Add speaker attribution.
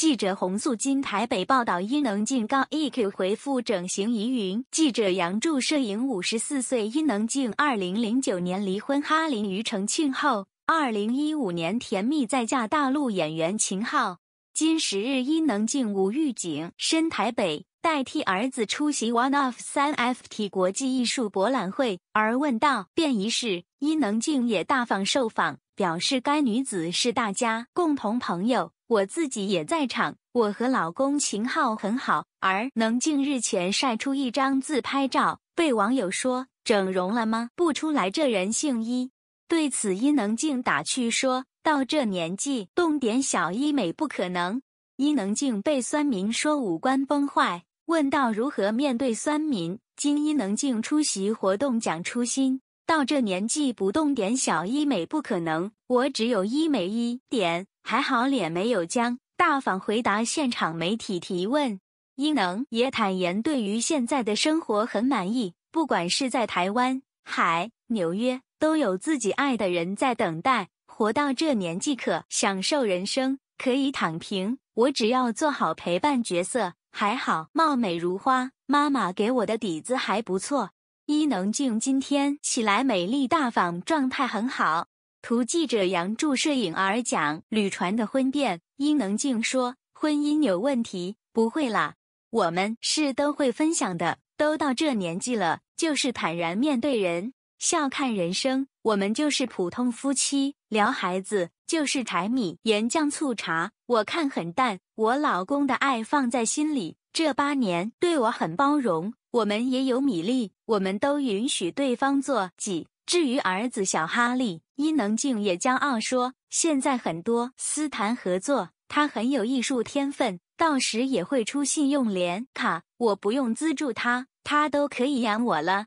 Speaker 1: 记者洪素金台北报道，伊能静告 E Q 回复整形疑云。记者杨柱摄影。五十四岁伊能静，二零零九年离婚哈林庾澄庆后，二零一五年甜蜜再嫁大陆演员秦昊。今十日，伊能静无预警身台北，代替儿子出席 One of 三 F T 国际艺术博览会。而问道便一事，伊能静也大方受访，表示该女子是大家共同朋友。我自己也在场，我和老公秦昊很好。而能静日前晒出一张自拍照，被网友说整容了吗？不出来，这人姓伊。对此，伊能静打趣说：“到这年纪，动点小医美不可能。”伊能静被酸民说五官崩坏，问到如何面对酸民，经伊能静出席活动讲初心：“到这年纪不动点小医美不可能，我只有医美一点。”还好脸没有僵，大方回答现场媒体提问。伊能也坦言，对于现在的生活很满意，不管是在台湾、海、纽约，都有自己爱的人在等待。活到这年纪，可享受人生，可以躺平。我只要做好陪伴角色。还好，貌美如花，妈妈给我的底子还不错。伊能静今天起来美丽大方，状态很好。图记者杨柱摄影而讲吕传的婚变，殷能静说婚姻有问题，不会啦，我们是都会分享的，都到这年纪了，就是坦然面对人，笑看人生。我们就是普通夫妻，聊孩子就是柴米盐酱醋茶，我看很淡。我老公的爱放在心里，这八年对我很包容，我们也有米粒，我们都允许对方做己。至于儿子小哈利，伊能静也骄傲说：“现在很多私谈合作，他很有艺术天分，到时也会出信用联卡，我不用资助他，他都可以养我了。”